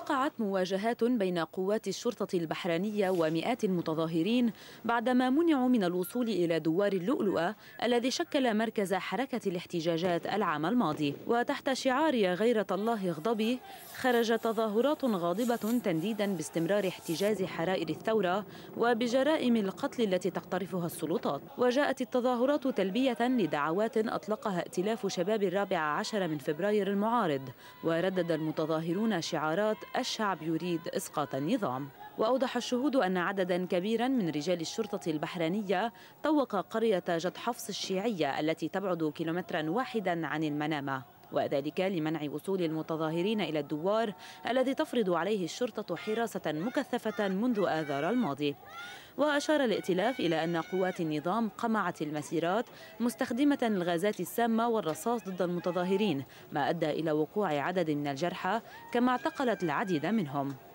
وقعت مواجهات بين قوات الشرطة البحرينية ومئات المتظاهرين بعدما منعوا من الوصول إلى دوار اللؤلؤة الذي شكل مركز حركة الاحتجاجات العام الماضي وتحت شعار يا غيرة الله اغضبي خرج تظاهرات غاضبة تنديدا باستمرار احتجاز حرائر الثورة وبجرائم القتل التي تقترفها السلطات وجاءت التظاهرات تلبية لدعوات أطلقها ائتلاف شباب الرابع عشر من فبراير المعارض وردد المتظاهرون شعارات الشعب يريد إسقاط النظام وأوضح الشهود أن عددا كبيرا من رجال الشرطة البحرينية طوق قرية جد حفص الشيعية التي تبعد كيلومترا واحدا عن المنامة وذلك لمنع وصول المتظاهرين إلى الدوار الذي تفرض عليه الشرطة حراسة مكثفة منذ آذار الماضي وأشار الائتلاف إلى أن قوات النظام قمعت المسيرات مستخدمة الغازات السامة والرصاص ضد المتظاهرين ما أدى إلى وقوع عدد من الجرحى كما اعتقلت العديد منهم